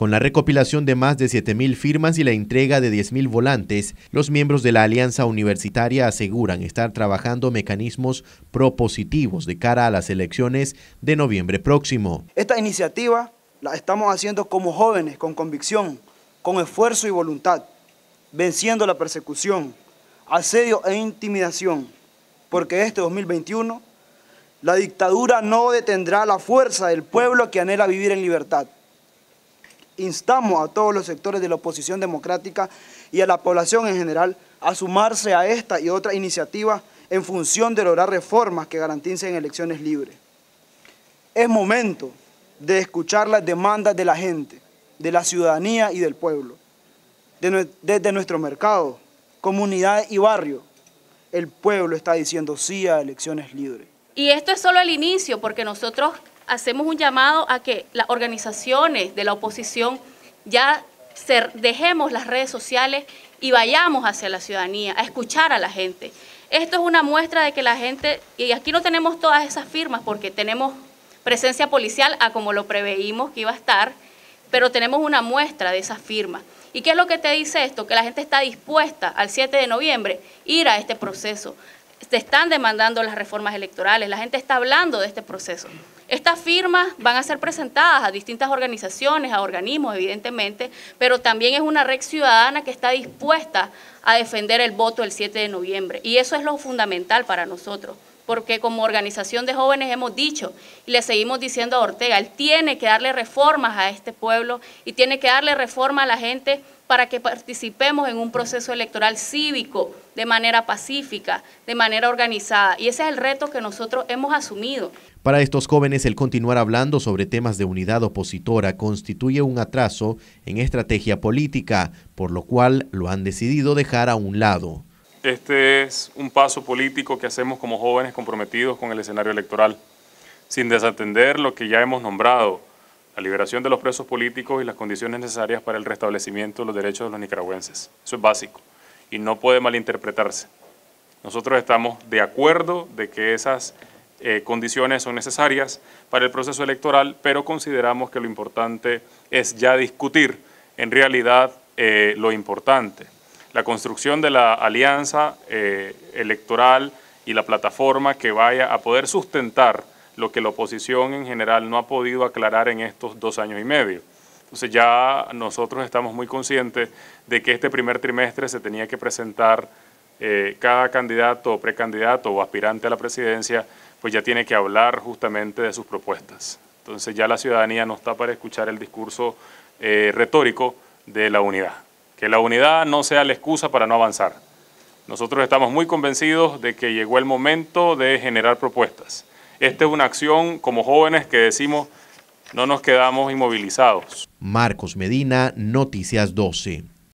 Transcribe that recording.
Con la recopilación de más de 7.000 firmas y la entrega de 10.000 volantes, los miembros de la Alianza Universitaria aseguran estar trabajando mecanismos propositivos de cara a las elecciones de noviembre próximo. Esta iniciativa la estamos haciendo como jóvenes, con convicción, con esfuerzo y voluntad, venciendo la persecución, asedio e intimidación, porque este 2021 la dictadura no detendrá la fuerza del pueblo que anhela vivir en libertad instamos a todos los sectores de la oposición democrática y a la población en general a sumarse a esta y otra iniciativa en función de lograr reformas que garanticen elecciones libres. Es momento de escuchar las demandas de la gente, de la ciudadanía y del pueblo, desde nuestro mercado, comunidad y barrio. El pueblo está diciendo sí a elecciones libres. Y esto es solo el inicio, porque nosotros hacemos un llamado a que las organizaciones de la oposición ya dejemos las redes sociales y vayamos hacia la ciudadanía, a escuchar a la gente. Esto es una muestra de que la gente, y aquí no tenemos todas esas firmas porque tenemos presencia policial a como lo preveímos que iba a estar, pero tenemos una muestra de esas firmas. ¿Y qué es lo que te dice esto? Que la gente está dispuesta al 7 de noviembre ir a este proceso. Se están demandando las reformas electorales, la gente está hablando de este proceso. Estas firmas van a ser presentadas a distintas organizaciones, a organismos, evidentemente, pero también es una red ciudadana que está dispuesta a defender el voto el 7 de noviembre. Y eso es lo fundamental para nosotros porque como organización de jóvenes hemos dicho y le seguimos diciendo a Ortega, él tiene que darle reformas a este pueblo y tiene que darle reforma a la gente para que participemos en un proceso electoral cívico de manera pacífica, de manera organizada. Y ese es el reto que nosotros hemos asumido. Para estos jóvenes, el continuar hablando sobre temas de unidad opositora constituye un atraso en estrategia política, por lo cual lo han decidido dejar a un lado. Este es un paso político que hacemos como jóvenes comprometidos con el escenario electoral, sin desatender lo que ya hemos nombrado, la liberación de los presos políticos y las condiciones necesarias para el restablecimiento de los derechos de los nicaragüenses. Eso es básico y no puede malinterpretarse. Nosotros estamos de acuerdo de que esas eh, condiciones son necesarias para el proceso electoral, pero consideramos que lo importante es ya discutir en realidad eh, lo importante la construcción de la alianza eh, electoral y la plataforma que vaya a poder sustentar lo que la oposición en general no ha podido aclarar en estos dos años y medio. Entonces ya nosotros estamos muy conscientes de que este primer trimestre se tenía que presentar eh, cada candidato o precandidato o aspirante a la presidencia, pues ya tiene que hablar justamente de sus propuestas. Entonces ya la ciudadanía no está para escuchar el discurso eh, retórico de la unidad que la unidad no sea la excusa para no avanzar. Nosotros estamos muy convencidos de que llegó el momento de generar propuestas. Esta es una acción como jóvenes que decimos no nos quedamos inmovilizados. Marcos Medina, Noticias 12.